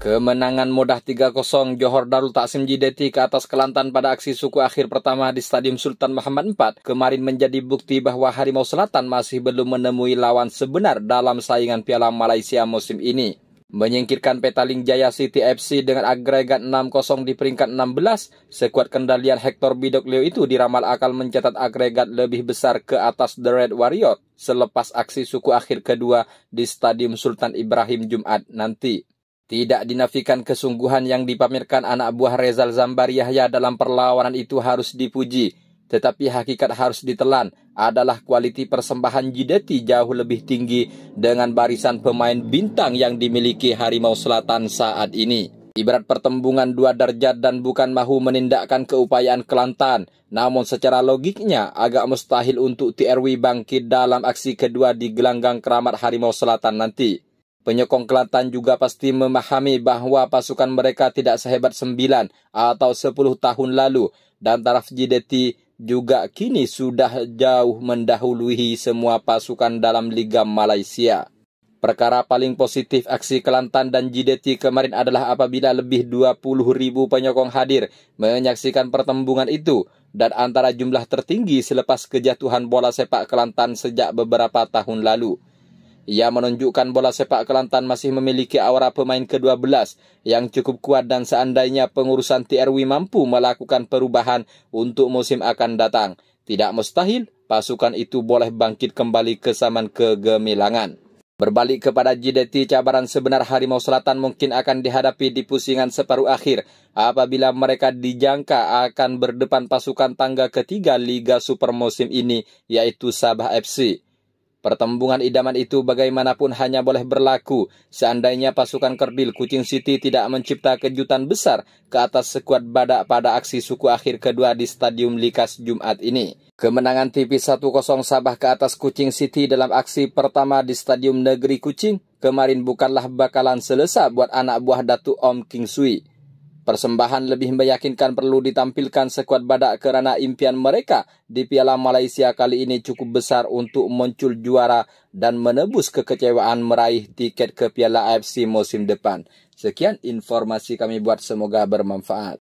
Kemenangan mudah 3-0 Johor Darul Taksim JDT ke atas Kelantan pada aksi suku akhir pertama di Stadium Sultan Muhammad IV kemarin menjadi bukti bahwa Harimau Selatan masih belum menemui lawan sebenar dalam saingan Piala Malaysia musim ini. Menyingkirkan Petaling Jaya City FC dengan agregat 6-0 di peringkat 16, sekuat kendalian Hector Bidok Leo itu diramal akan mencatat agregat lebih besar ke atas The Red Warrior selepas aksi suku akhir kedua di Stadium Sultan Ibrahim Jumat nanti. Tidak dinafikan kesungguhan yang dipamerkan anak buah Rezal Zambar Yahya dalam perlawanan itu harus dipuji, tetapi hakikat harus ditelan adalah kualiti persembahan Jideti jauh lebih tinggi dengan barisan pemain bintang yang dimiliki Harimau Selatan saat ini. Ibarat pertembungan dua derajat dan bukan mahu menindakkan keupayaan Kelantan, namun secara logiknya agak mustahil untuk TRW bangkit dalam aksi kedua di gelanggang keramat Harimau Selatan nanti. Penyokong Kelantan juga pasti memahami bahwa pasukan mereka tidak sehebat sembilan atau sepuluh tahun lalu dan taraf JDT juga kini sudah jauh mendahului semua pasukan dalam Liga Malaysia. Perkara paling positif aksi Kelantan dan JDT kemarin adalah apabila lebih 20 ribu penyokong hadir menyaksikan pertembungan itu dan antara jumlah tertinggi selepas kejatuhan bola sepak Kelantan sejak beberapa tahun lalu. Ia menunjukkan bola sepak Kelantan masih memiliki aura pemain ke-12 yang cukup kuat dan seandainya pengurusan TRW mampu melakukan perubahan untuk musim akan datang, tidak mustahil pasukan itu boleh bangkit kembali ke zaman kegemilangan. Berbalik kepada JDT, cabaran sebenar Harimau Selatan mungkin akan dihadapi di pusingan separuh akhir apabila mereka dijangka akan berdepan pasukan tangga ketiga Liga Super musim ini, yaitu Sabah FC. Pertembungan idaman itu bagaimanapun hanya boleh berlaku seandainya pasukan kerdil Kucing City tidak mencipta kejutan besar ke atas sekuat badak pada aksi suku akhir kedua di Stadium Likas Jumat ini. Kemenangan tipis 1-0 Sabah ke atas Kucing City dalam aksi pertama di Stadium Negeri Kucing kemarin bukanlah bakalan selesai buat anak buah Datu Om King Sui. Persembahan lebih meyakinkan perlu ditampilkan sekuat badak kerana impian mereka di Piala Malaysia kali ini cukup besar untuk muncul juara dan menebus kekecewaan meraih tiket ke Piala AFC musim depan. Sekian informasi kami buat semoga bermanfaat.